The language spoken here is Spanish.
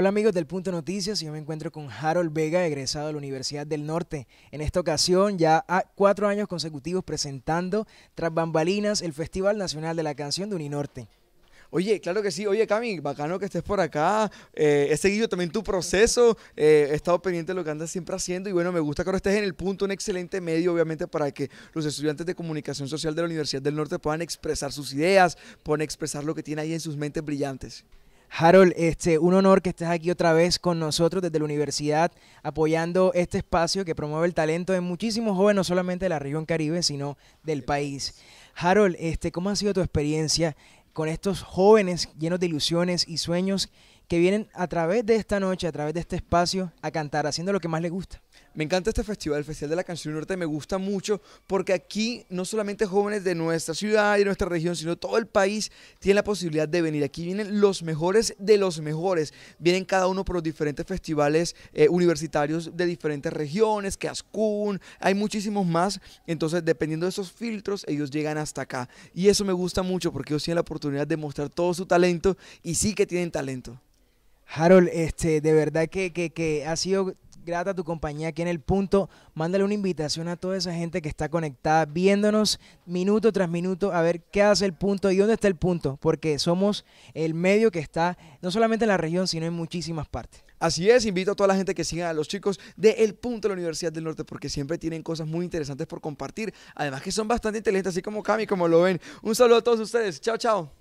Hola amigos del Punto Noticias, yo me encuentro con Harold Vega, egresado de la Universidad del Norte. En esta ocasión, ya a cuatro años consecutivos presentando tras bambalinas el Festival Nacional de la Canción de Uninorte. Oye, claro que sí. Oye, Cami, bacano que estés por acá. Eh, he seguido también tu proceso. Eh, he estado pendiente de lo que andas siempre haciendo. Y bueno, me gusta que ahora estés en el punto, un excelente medio, obviamente, para que los estudiantes de comunicación social de la Universidad del Norte puedan expresar sus ideas, puedan expresar lo que tienen ahí en sus mentes brillantes. Harold, este, un honor que estés aquí otra vez con nosotros desde la universidad, apoyando este espacio que promueve el talento de muchísimos jóvenes, no solamente de la región Caribe, sino del país. Harold, este, ¿cómo ha sido tu experiencia con estos jóvenes llenos de ilusiones y sueños que vienen a través de esta noche, a través de este espacio, a cantar, haciendo lo que más les gusta. Me encanta este festival, el Festival de la Canción Norte, me gusta mucho porque aquí no solamente jóvenes de nuestra ciudad y de nuestra región, sino todo el país tiene la posibilidad de venir. Aquí vienen los mejores de los mejores. Vienen cada uno por los diferentes festivales eh, universitarios de diferentes regiones, Ascun, hay muchísimos más. Entonces, dependiendo de esos filtros, ellos llegan hasta acá. Y eso me gusta mucho porque ellos tienen la oportunidad de mostrar todo su talento y sí que tienen talento. Harold, este, de verdad que, ha sido grata tu compañía aquí en el punto. Mándale una invitación a toda esa gente que está conectada, viéndonos minuto tras minuto, a ver qué hace el punto y dónde está el punto, porque somos el medio que está no solamente en la región, sino en muchísimas partes. Así es, invito a toda la gente que siga a los chicos de El Punto de la Universidad del Norte porque siempre tienen cosas muy interesantes por compartir. Además que son bastante inteligentes, así como Cami, como lo ven. Un saludo a todos ustedes. Chao, chao.